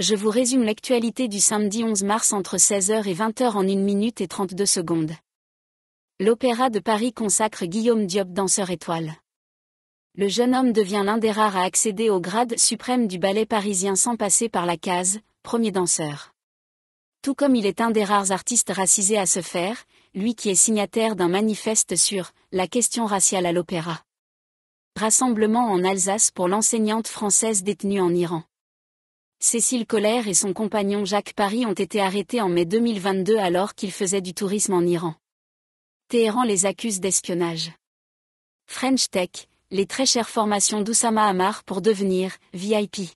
je vous résume l'actualité du samedi 11 mars entre 16h et 20h en 1 minute et 32 secondes. L'Opéra de Paris consacre Guillaume Diop danseur étoile. Le jeune homme devient l'un des rares à accéder au grade suprême du ballet parisien sans passer par la case premier danseur. Tout comme il est un des rares artistes racisés à se faire, lui qui est signataire d'un manifeste sur la question raciale à l'opéra. Rassemblement en Alsace pour l'enseignante française détenue en Iran. Cécile Collère et son compagnon Jacques Paris ont été arrêtés en mai 2022 alors qu'ils faisaient du tourisme en Iran. Téhéran les accuse d'espionnage. French Tech, les très chères formations d'Oussama Amar pour devenir VIP.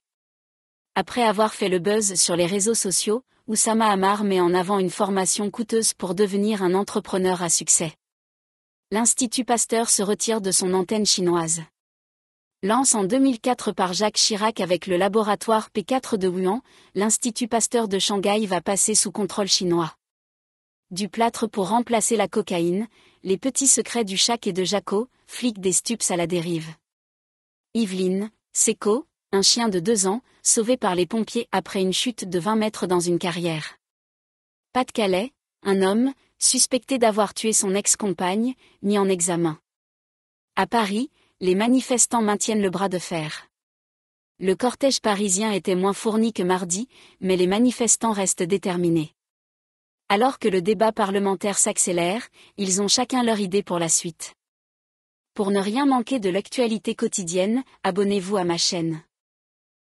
Après avoir fait le buzz sur les réseaux sociaux, Oussama Amar met en avant une formation coûteuse pour devenir un entrepreneur à succès. L'Institut Pasteur se retire de son antenne chinoise lance en 2004 par Jacques Chirac avec le laboratoire P4 de Wuhan, l'Institut Pasteur de Shanghai va passer sous contrôle chinois. Du plâtre pour remplacer la cocaïne, les petits secrets du Chac et de Jaco, flic des stupes à la dérive. Yveline, Seco, un chien de deux ans, sauvé par les pompiers après une chute de 20 mètres dans une carrière. Pas-de-Calais, un homme, suspecté d'avoir tué son ex-compagne, mis en examen. À Paris, les manifestants maintiennent le bras de fer. Le cortège parisien était moins fourni que mardi, mais les manifestants restent déterminés. Alors que le débat parlementaire s'accélère, ils ont chacun leur idée pour la suite. Pour ne rien manquer de l'actualité quotidienne, abonnez-vous à ma chaîne.